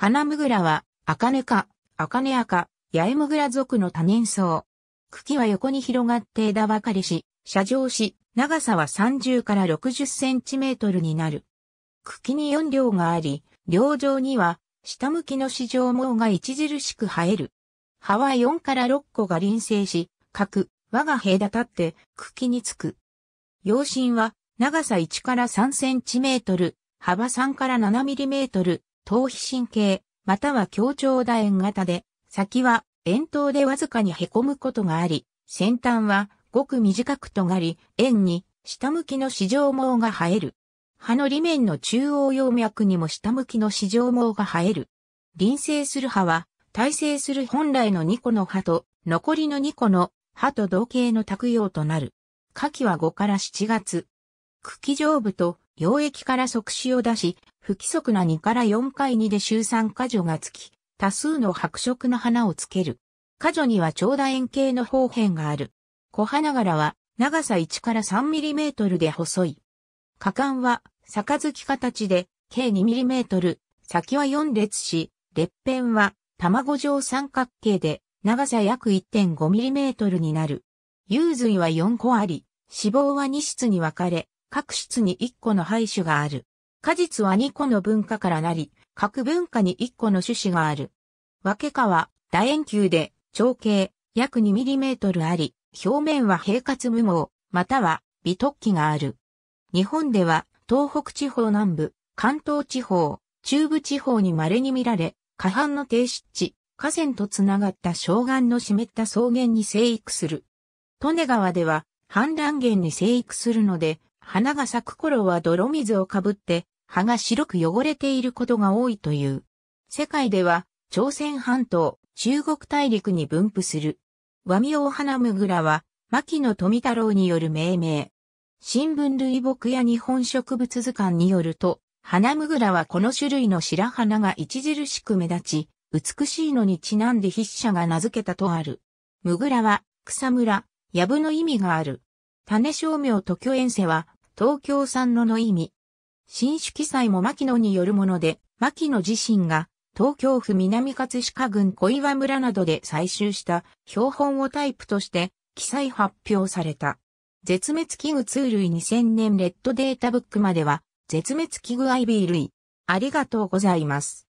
花むぐらは、アカネ科、アカネア科、ヤエムグラ属の多年草。茎は横に広がって枝分かれし、斜上し、長さは30から60センチメートルになる。茎に4両があり、両上には、下向きの四条毛が著しく生える。葉は4から6個が輪生し、各、我が隔たって茎につく。葉身は長さ1から3センチメートル、幅3から7ミリメートル、頭皮神経、または強調楕円型で、先は円筒でわずかに凹むことがあり、先端はごく短く尖り、円に下向きの四条毛が生える。歯の裏面の中央葉脈にも下向きの四条毛が生える。輪生する歯は、耐性する本来の2個の歯と、残りの2個の歯と同型の卓用となる。下記は5から7月。茎上部と溶液から即死を出し、不規則な2から4回2で週3箇所がつき、多数の白色の花をつける。箇所には長楕円形の方辺がある。小花柄は長さ1から3トルで細い。果敢はき形で計2トル、先は4列し、列辺は卵状三角形で長さ約1 5トルになる。幽髄は4個あり、脂肪は2室に分かれ、各室に1個の廃種がある。果実は2個の文化からなり、各文化に1個の種子がある。分け川、楕円球で、長径、約2トルあり、表面は平滑無毛、または微突起がある。日本では、東北地方南部、関東地方、中部地方に稀に見られ、下半の低湿地、河川とつながった湘岸の湿った草原に生育する。利根川では、氾濫源に生育するので、花が咲く頃は泥水をかぶって葉が白く汚れていることが多いという。世界では朝鮮半島、中国大陸に分布する。和名大花むぐらは牧野富太郎による命名。新聞類木や日本植物図鑑によると、花むぐらはこの種類の白花が著しく目立ち、美しいのにちなんで筆者が名付けたとある。むぐらは草むら、やぶの意味がある。種商名と巨遠世は東京産のの意味。新種記載も牧野によるもので、牧野自身が東京府南葛飾郡小岩村などで採集した標本をタイプとして記載発表された。絶滅危惧通類2000年レッドデータブックまでは絶滅危惧 i v 類。ありがとうございます。